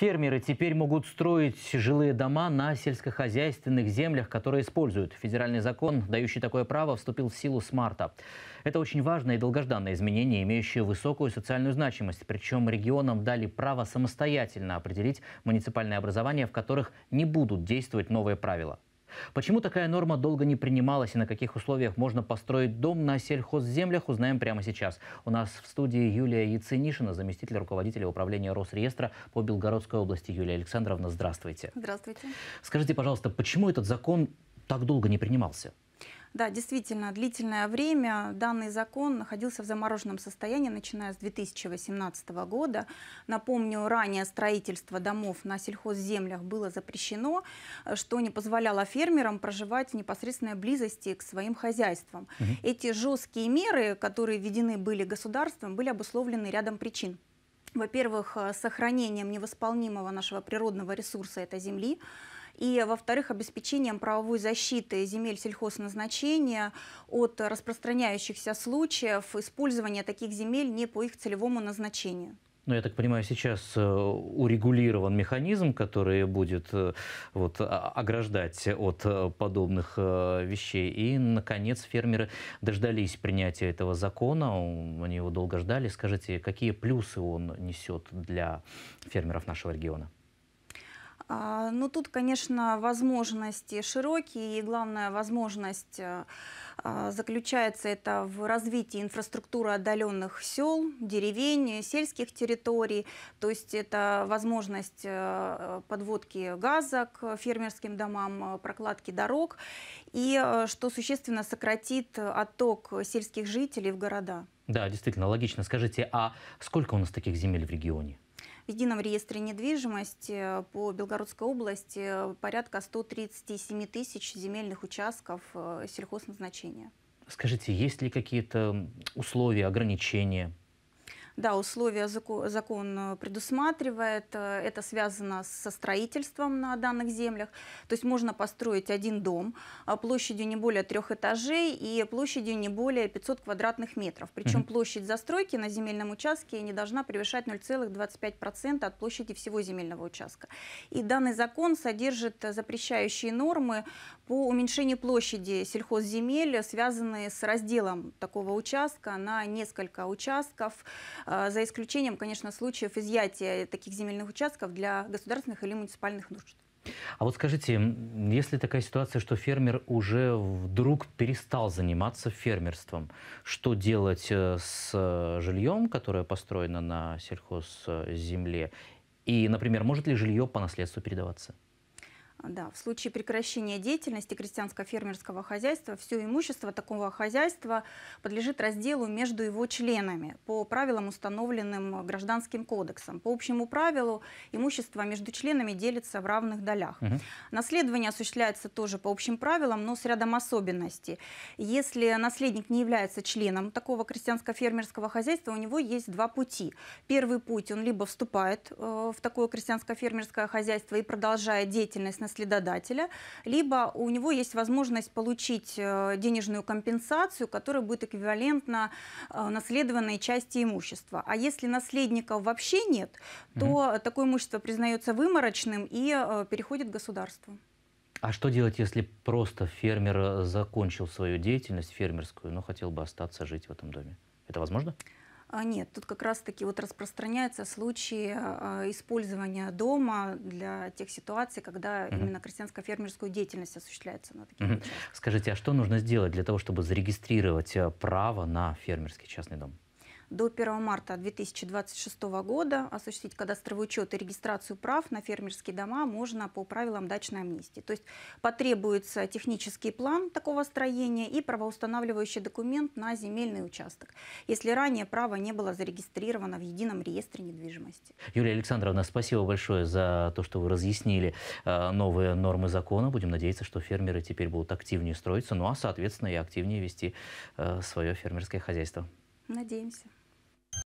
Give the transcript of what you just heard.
Фермеры теперь могут строить жилые дома на сельскохозяйственных землях, которые используют. Федеральный закон, дающий такое право, вступил в силу с марта. Это очень важное и долгожданное изменение, имеющее высокую социальную значимость. Причем регионам дали право самостоятельно определить муниципальные образования, в которых не будут действовать новые правила. Почему такая норма долго не принималась и на каких условиях можно построить дом на сельхозземлях, узнаем прямо сейчас. У нас в студии Юлия Яценишина, заместитель руководителя управления Росреестра по Белгородской области. Юлия Александровна, здравствуйте. Здравствуйте. Скажите, пожалуйста, почему этот закон так долго не принимался? Да, действительно, длительное время данный закон находился в замороженном состоянии, начиная с 2018 года. Напомню, ранее строительство домов на сельхозземлях было запрещено, что не позволяло фермерам проживать в непосредственной близости к своим хозяйствам. Угу. Эти жесткие меры, которые введены были государством, были обусловлены рядом причин во-первых, э, сохранением невосполнимого нашего природного ресурса – это земли, и, во-вторых, обеспечением правовой защиты земель сельхозназначения от распространяющихся случаев использования таких земель не по их целевому назначению. Ну, я так понимаю, сейчас э, урегулирован механизм, который будет э, вот, а, ограждать от э, подобных вещей. И, наконец, фермеры дождались принятия этого закона. Они его долго ждали. Скажите, какие плюсы он несет для фермеров нашего региона? А, ну, тут, конечно, возможности широкие, и главная возможность э, а, заключается это в развитии инфраструктуры отдаленных сел, деревень, сельских территорий. То есть это возможность э, подводки газа к фермерским домам, прокладки дорог, и э, что существенно сократит отток сельских жителей в города. Да, действительно, логично. Скажите, а сколько у нас таких земель в регионе? едином реестре недвижимости э, по Белгородской области э, порядка 137 тысяч земельных участков э, сельхозназначения. Скажите, есть ли какие-то условия, ограничения да, условия закон, предусматривает. Э, это связано со строительством на данных землях. То есть можно построить один дом а, площадью не более трех этажей и площадью не более 500 квадратных метров. Причем площадь застройки на земельном участке не должна превышать 0,25% от площади всего земельного участка. И данный закон содержит запрещающие нормы по уменьшению площади сельхозземель, связанные с разделом такого участка на несколько участков а, за исключением, конечно, случаев изъятия таких земельных участков для государственных или муниципальных нужд. А вот скажите, если такая ситуация, что фермер уже вдруг перестал заниматься фермерством, что делать э, с э, жильем, которое построено на сельхозземле? И, например, может ли жилье по наследству передаваться? Да, в случае прекращения деятельности крестьянско-фермерского хозяйства все имущество такого хозяйства подлежит разделу между его членами по правилам, установленным Гражданским кодексом. По общему правилу имущество между членами делится в равных долях. Угу. Наследование осуществляется тоже по общим правилам, но с рядом особенностей. Если наследник не является членом такого крестьянско-фермерского хозяйства, у него есть два пути. Первый путь, он либо вступает э, в такое крестьянско-фермерское хозяйство и продолжает деятельность наследодателя, либо у него есть возможность получить э, денежную компенсацию, которая будет эквивалентна э, наследованной части имущества. А если наследников вообще нет, то угу. такое имущество признается выморочным и э, переходит к государству. А что делать, если просто фермер закончил свою деятельность фермерскую, но хотел бы остаться жить в этом доме? Это возможно? А, нет, тут как раз-таки вот распространяются случаи а, использования дома для тех ситуаций, когда угу. именно крестьянско-фермерскую деятельность осуществляется на таких угу. Скажите, а что нужно сделать для того, чтобы зарегистрировать э, право на фермерский частный дом? до 1 марта 2026 года осуществить кадастровый учет и регистрацию прав на фермерские дома можно по правилам дачной амнистии. То есть потребуется технический план такого строения и правоустанавливающий документ на земельный участок, если ранее право не было зарегистрировано в едином реестре недвижимости. Юлия Александровна, спасибо большое за то, что вы разъяснили э, новые нормы закона. Будем надеяться, что фермеры теперь будут активнее строиться, ну а, соответственно, и активнее вести э, свое фермерское хозяйство. Надеемся.